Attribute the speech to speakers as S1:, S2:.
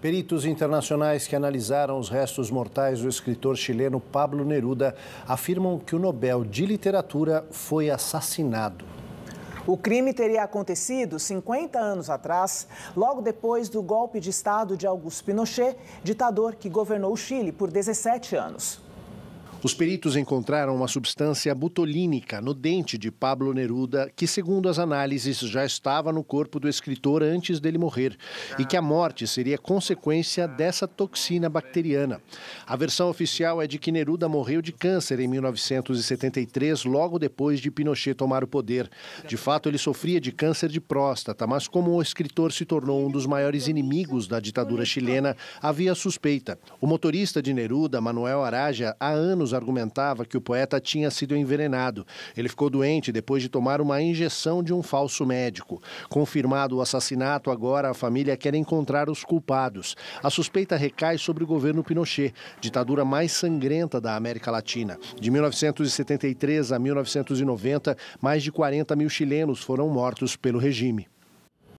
S1: Peritos internacionais que analisaram os restos mortais do escritor chileno Pablo Neruda afirmam que o Nobel de Literatura foi assassinado.
S2: O crime teria acontecido 50 anos atrás, logo depois do golpe de Estado de Augusto Pinochet, ditador que governou o Chile por 17 anos.
S1: Os peritos encontraram uma substância butolínica no dente de Pablo Neruda, que, segundo as análises, já estava no corpo do escritor antes dele morrer e que a morte seria consequência dessa toxina bacteriana. A versão oficial é de que Neruda morreu de câncer em 1973, logo depois de Pinochet tomar o poder. De fato, ele sofria de câncer de próstata, mas como o escritor se tornou um dos maiores inimigos da ditadura chilena, havia suspeita. O motorista de Neruda, Manuel Araja, há anos anos argumentava que o poeta tinha sido envenenado. Ele ficou doente depois de tomar uma injeção de um falso médico. Confirmado o assassinato, agora a família quer encontrar os culpados. A suspeita recai sobre o governo Pinochet, ditadura mais sangrenta da América Latina. De 1973 a 1990, mais de 40 mil chilenos foram mortos pelo regime.